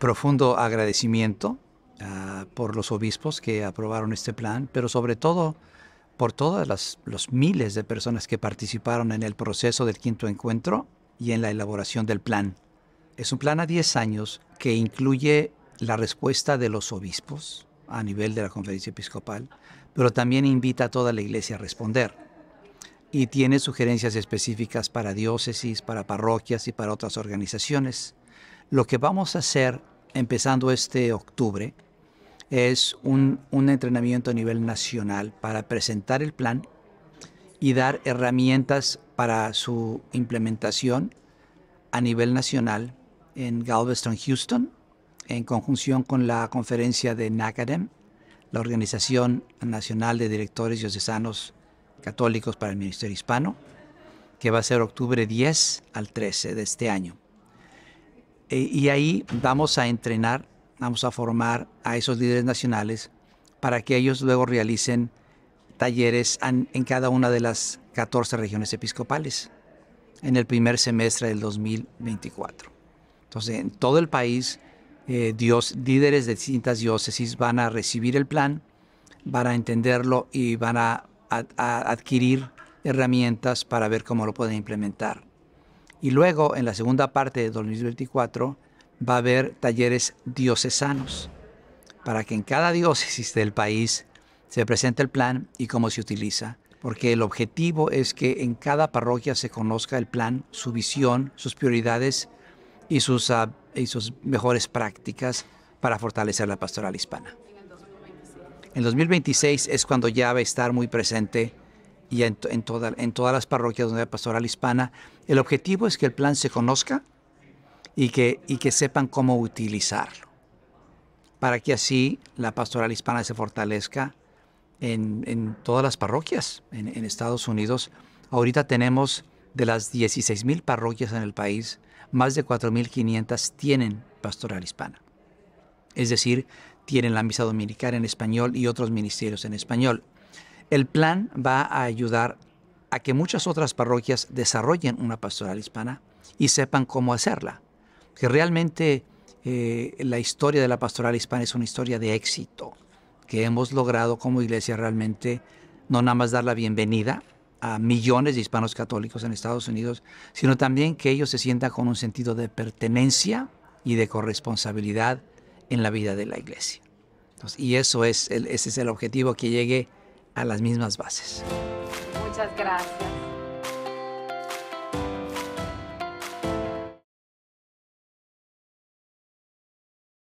profundo agradecimiento ah, por los obispos que aprobaron este plan, pero sobre todo por todas las los miles de personas que participaron en el proceso del quinto encuentro y en la elaboración del plan. Es un plan a 10 años que incluye la respuesta de los obispos a nivel de la conferencia episcopal, pero también invita a toda la iglesia a responder. Y tiene sugerencias específicas para diócesis, para parroquias y para otras organizaciones. Lo que vamos a hacer empezando este octubre es un, entrenamiento a nivel nacional para presentar el plan y dar herramientas para su implementación a nivel nacional en Galveston, Houston, en conjunción con la conferencia de NACADEM, la Organización Nacional de Directores Diocesanos Católicos para el Ministerio Hispano, que va a ser octubre 10 al 13 de este año. Eh, y ahí vamos a entrenar, vamos a formar a esos líderes nacionales para que ellos luego realicen talleres en, cada una de las 14 regiones episcopales en el primer semestre del 2024. Entonces, en todo el país, eh, Dios, líderes de distintas diócesis van a recibir el plan, van a entenderlo y van a adquirir herramientas para ver cómo lo pueden implementar. Y luego, en la segunda parte de 2024, va a haber talleres diocesanos para que en cada diócesis del país se presente el plan y cómo se utiliza. Porque el objetivo es que en cada parroquia se conozca el plan, su visión, sus prioridades y sus, ah, mejores prácticas para fortalecer la pastoral hispana. En 2026 es cuando ya va a estar muy presente y en, todas las parroquias donde hay pastoral hispana. El objetivo es que el plan se conozca y que, sepan cómo utilizarlo, para que así la pastoral hispana se fortalezca en, todas las parroquias en, Estados Unidos. Ahorita tenemos de las 16,000 mil parroquias en el país, más de 4.500 tienen pastoral hispana. Es decir, tienen la misa dominical en español y otros ministerios en español. El plan va a ayudar a que muchas otras parroquias desarrollen una pastoral hispana y sepan cómo hacerla. Que realmente eh, la historia de la pastoral hispana es una historia de éxito, que hemos logrado como iglesia realmente no nada más dar la bienvenida a millones de hispanos católicos en Estados Unidos, sino también que ellos se sientan con un sentido de pertenencia y de corresponsabilidad en la vida de la iglesia. y eso es ese es el objetivo, que llegue a las mismas bases. Muchas gracias.